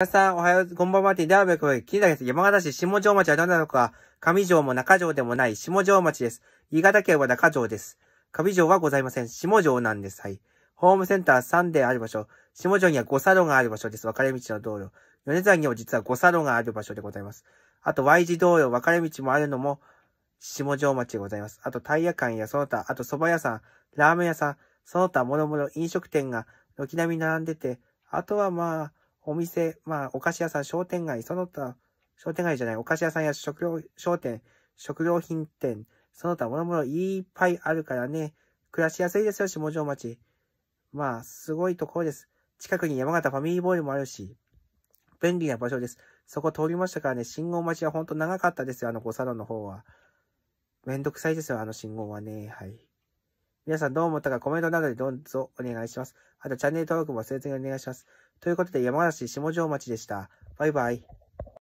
皆さん、おはよう、こんばんはって、ではべき、金崎です。山形市下城町はんなのか、上城も中城でもない下城町です。新潟県は中城です。上城はございません。下城なんです。はい。ホームセンター3である場所。下城には5サロンがある場所です。分かれ道の道路。米沢には実は5サロンがある場所でございます。あと Y 字道路、分かれ道もあるのも、下城町でございます。あとタイヤ館やその他、あと蕎麦屋さん、ラーメン屋さん、その他もろもろ飲食店が軒並み並んでて、あとはまあ、お店、まあ、お菓子屋さん、商店街、その他、商店街じゃない、お菓子屋さんや食料、商店、食料品店、その他、もろもろいっぱいあるからね、暮らしやすいですよ、下城町。まあ、すごいところです。近くに山形ファミリーボールもあるし、便利な場所です。そこ通りましたからね、信号待ちはほんと長かったですよ、あの5サロンの方は。めんどくさいですよ、あの信号はね。はい。皆さんどう思ったかコメントなどでどうぞお願いします。あとチャンネル登録もれずにお願いします。ということで山梨下条町でした。バイバイ。